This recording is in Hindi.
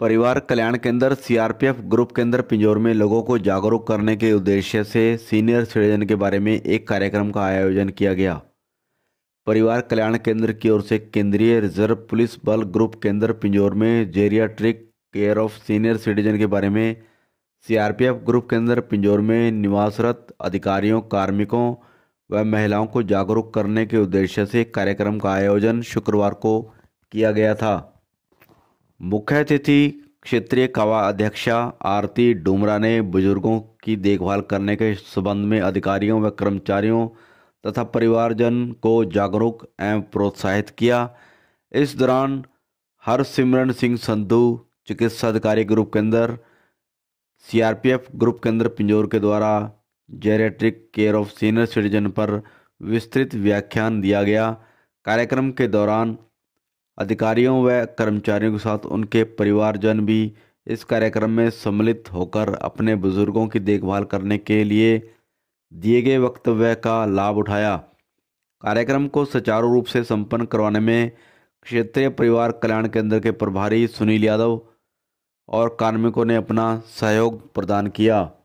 परिवार कल्याण केंद्र सीआरपीएफ ग्रुप के अंदर पिंजौर में लोगों को जागरूक करने के उद्देश्य से सीनियर सिटीजन के बारे में एक कार्यक्रम का आयोजन किया गया परिवार कल्याण केंद्र की ओर से केंद्रीय रिजर्व पुलिस बल ग्रुप केंद्र पिंजौर में geriatric care of senior citizen के बारे में सीआरपीएफ ग्रुप के अंदर पिंजौर में निवासरत अधिकारियों कार्मिकों व महिलाओं को जागरूक करने के उद्देश्य से कार्यक्रम का आयोजन शुक्रवार को किया गया था मुख्य अतिथि क्षेत्रीय कवा अध्यक्षा आरती डुमरा ने बुजुर्गों की देखभाल करने के संबंध में अधिकारियों व कर्मचारियों तथा परिवारजन को जागरूक एवं प्रोत्साहित किया इस दौरान हरसिमरन सिंह संधु चिकित्सा अधिकारी ग्रुप के अंदर सीआरपीएफ ग्रुप के अंदर पिंजौर के द्वारा geriatric care of senior citizen पर विस्तृत व्याख्यान दिया गया कार्यक्रम के दौरान अधिकारियों व कर्मचारियों के साथ उनके परिवारजन भी इस कार्यक्रम में सम्मिलित होकर अपने बुजुर्गों की देखभाल करने के लिए दिए गए वक्तव्य का लाभ उठाया कार्यक्रम को सुचारू रूप से संपन्न करवाने में क्षेत्रीय परिवार कल्याण केंद्र के प्रभारी सुनील यादव और कार्मिकों ने अपना सहयोग प्रदान किया